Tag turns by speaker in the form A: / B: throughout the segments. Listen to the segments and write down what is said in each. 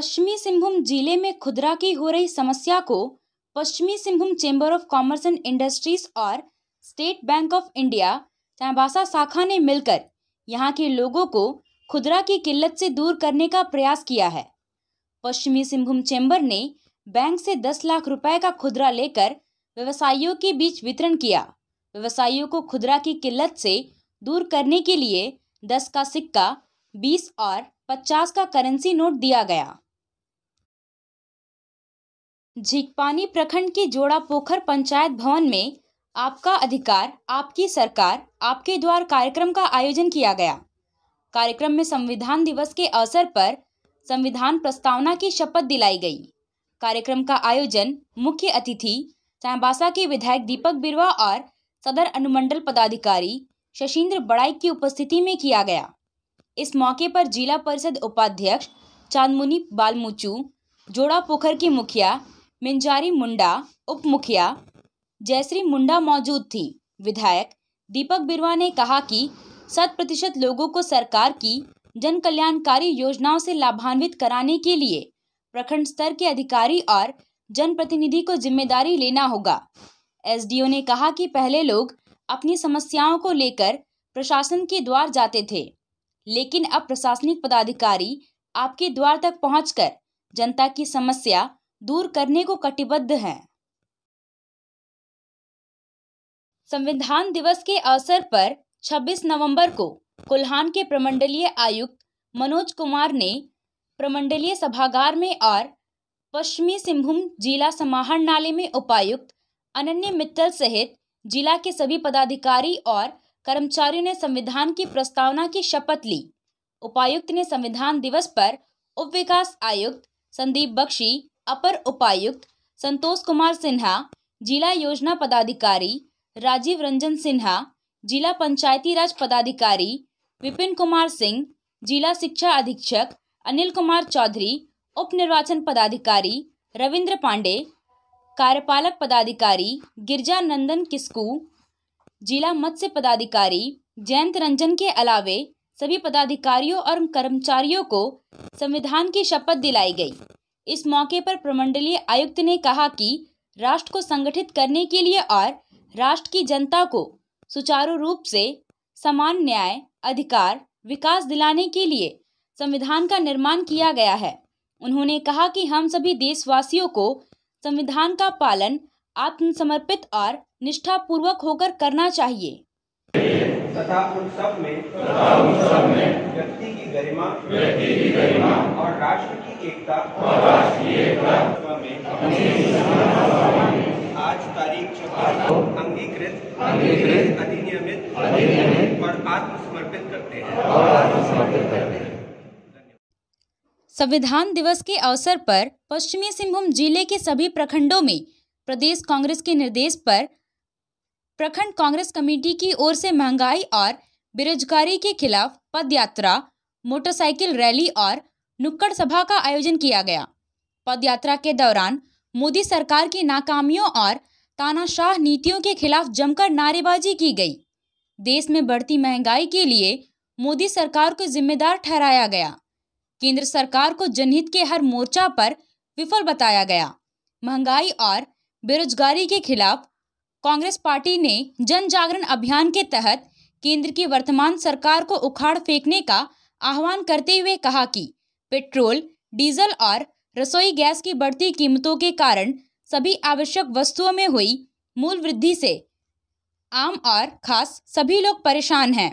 A: पश्चिमी सिंहभूम जिले में खुदरा की हो रही समस्या को पश्चिमी Singhbhum Chamber of Commerce and Industries और State Bank of India Chaibasa शाखा ने मिलकर यहाँ के लोगों को खुदरा की किल्लत से दूर करने का प्रयास किया है पश्चिमी सिंहभूम चेंबर ने बैंक से दस लाख रुपए का खुदरा लेकर व्यवसायियों के बीच वितरण किया व्यवसायियों को खुदरा की किल्लत से दूर करने के लिए दस का सिक्का बीस और पचास का करेंसी नोट दिया गया झिकपानी प्रखंड के जोड़ा पोखर पंचायत भवन में आपका अधिकार आपकी सरकार आपके द्वार कार्यक्रम का आयोजन किया गया कार्यक्रम में संविधान दिवस के अवसर पर संविधान प्रस्तावना की शपथ दिलाई गई कार्यक्रम का आयोजन मुख्य अतिथि चाबासा के विधायक दीपक बिरवा और सदर अनुमंडल पदाधिकारी शशीन्द्र बड़ाई की उपस्थिति में किया गया इस मौके पर जिला परिषद उपाध्यक्ष चांदमुनी बालमुचू जोड़ा पोखर के मुखिया मिंजारी मुंडा उप मुखिया जयश्री मुंडा मौजूद थी विधायक दीपक बिरवा ने कहा कि शत प्रतिशत लोगों को सरकार की जन कल्याणकारी योजनाओं से लाभान्वित कराने के लिए प्रखंड स्तर के अधिकारी और जनप्रतिनिधि को जिम्मेदारी लेना होगा एसडीओ ने कहा कि पहले लोग अपनी समस्याओं को लेकर प्रशासन के द्वार जाते थे लेकिन अब प्रशासनिक पदाधिकारी आपके द्वार तक पहुंचकर जनता की समस्या दूर करने को कटिबद्ध है संविधान दिवस के अवसर पर 26 नवंबर को कोल्हान के प्रमंडलीय आयुक्त मनोज कुमार ने प्रमंडलीय सभागार में और पश्चिमी सिंहभूम जिला समाहरणालय में उपायुक्त अनन्य मित्तल सहित जिला के सभी पदाधिकारी और कर्मचारियों ने संविधान की प्रस्तावना की शपथ ली उपायुक्त ने संविधान दिवस पर उप विकास आयुक्त संदीप बख्शी अपर उपायुक्त संतोष कुमार सिन्हा जिला योजना पदाधिकारी राजीव रंजन सिन्हा जिला पंचायती राज पदाधिकारी विपिन कुमार सिंह जिला शिक्षा अधीक्षक अनिल कुमार चौधरी उप निर्वाचन पदाधिकारी रविंद्र पांडे कार्यपालक पदाधिकारी गिरजा नंदन किस्कू जिला मत्स्य पदाधिकारी जयंत रंजन के अलावे सभी पदाधिकारियों और कर्मचारियों को संविधान की शपथ दिलाई गई इस मौके पर प्रमंडलीय आयुक्त ने कहा कि राष्ट्र को संगठित करने के लिए और राष्ट्र की जनता को सुचारू रूप से समान न्याय अधिकार विकास दिलाने के लिए संविधान का निर्माण किया गया है उन्होंने कहा कि हम सभी देशवासियों को संविधान का पालन आत्मसमर्पित और निष्ठापूर्वक होकर करना चाहिए तथा उन सब में तथा उन सब में व्यक्ति की गरिमा व्यक्ति की गरिमा और राष्ट्र की एकता और राष्ट्र की एकता में आज तारीख को अंगीकृत अंगीकृत अधिनियमित अधिनियमित और आत्मसमर्पित करते हैं और आत्मसमर्पित करते हैं संविधान दिवस के अवसर पर पश्चिमी सिंहभूम जिले के सभी प्रखंडों में प्रदेश कांग्रेस के निर्देश पर प्रखंड कांग्रेस कमेटी की ओर से महंगाई और बेरोजगारी के खिलाफ पद यात्रा मोटरसाइकिल रैली और नुक्कड़ सभा का आयोजन किया गया पदयात्रा के दौरान मोदी सरकार की नाकामियों और तानाशाह नीतियों के खिलाफ जमकर नारेबाजी की गई देश में बढ़ती महंगाई के लिए मोदी सरकार को जिम्मेदार ठहराया गया केंद्र सरकार को जनहित के हर मोर्चा पर विफल बताया गया महंगाई और बेरोजगारी के खिलाफ कांग्रेस पार्टी ने जन जागरण अभियान के तहत केंद्र की वर्तमान सरकार को उखाड़ फेंकने का आह्वान करते हुए कहा कि पेट्रोल डीजल और रसोई गैस की बढ़ती कीमतों के कारण सभी आवश्यक वस्तुओं में हुई मूल वृद्धि से आम और खास सभी लोग परेशान हैं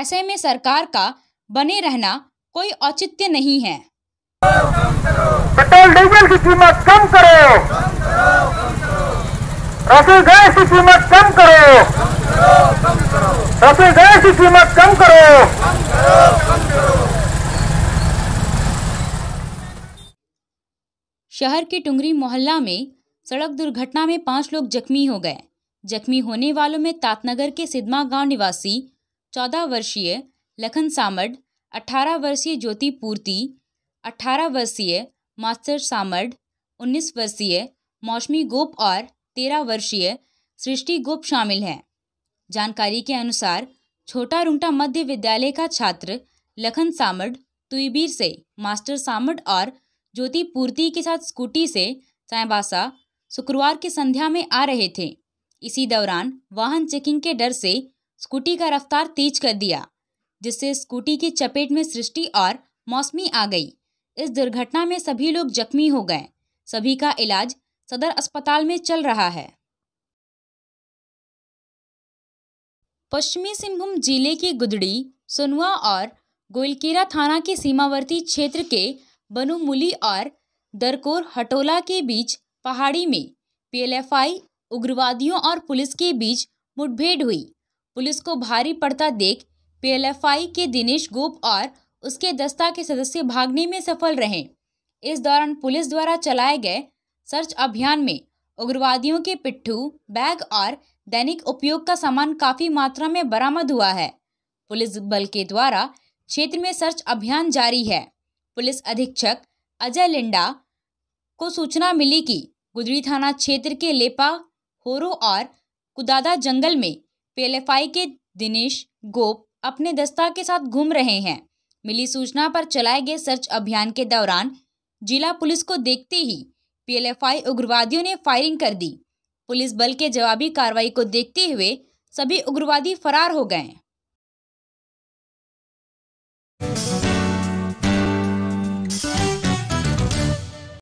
A: ऐसे में सरकार का बने रहना कोई औचित्य नहीं है पेट्रोल डीजल की कीमत कम करो रसोई गैस की कीमत कम करो रसोई गैस की कीमत कम करो शहर के टुंगरी मोहल्ला में सड़क दुर्घटना में पांच लोग जख्मी हो गए जख्मी होने वालों में तातनगर के सिदमा गांव निवासी चौदह वर्षीय लखन सामड अठारह वर्षीय ज्योति पूर्ति अठारह वर्षीय मास्टर सामड उन्नीस वर्षीय मौसमी गोप और तेरह वर्षीय सृष्टि गुप्त शामिल हैं जानकारी के अनुसार छोटा रुंगटा मध्य विद्यालय का छात्र लखन सामड तुईबीर से मास्टर सामड और ज्योति पूर्ति के साथ स्कूटी से सायबासा शुक्रवार की संध्या में आ रहे थे इसी दौरान वाहन चेकिंग के डर से स्कूटी का रफ्तार तेज कर दिया जिससे स्कूटी की चपेट में सृष्टि और मौसमी आ गई इस दुर्घटना में सभी लोग जख्मी हो गए सभी का इलाज सदर अस्पताल में चल रहा है पश्चिमी सिंहभूम जिले की गुदड़ी सुनवा और गोलकेरा थाना के सीमावर्ती क्षेत्र के बनुमुली और दरकोर हटोला के बीच पहाड़ी में पीएलएफआई उग्रवादियों और पुलिस के बीच मुठभेड़ हुई पुलिस को भारी पड़ता देख पीएलएफआई के दिनेश गोप और उसके दस्ता के सदस्य भागने में सफल रहे इस दौरान पुलिस द्वारा चलाए गए सर्च अभियान में उग्रवादियों के पिट्ठू बैग और दैनिक उपयोग का सामान काफी मात्रा में बरामद हुआ है पुलिस बल के द्वारा क्षेत्र में सर्च अभियान जारी है पुलिस अधीक्षक अजय लिंडा को सूचना मिली कि गुदरी थाना क्षेत्र के लेपा होरो और कुदादा जंगल में पीएलएफआई के दिनेश गोप अपने दस्ता के साथ घूम रहे हैं मिली सूचना पर चलाए गए सर्च अभियान के दौरान जिला पुलिस को देखते ही पीएलएफआई उग्रवादियों ने फायरिंग कर दी पुलिस बल के जवाबी कार्रवाई को देखते हुए सभी उग्रवादी फरार हो गए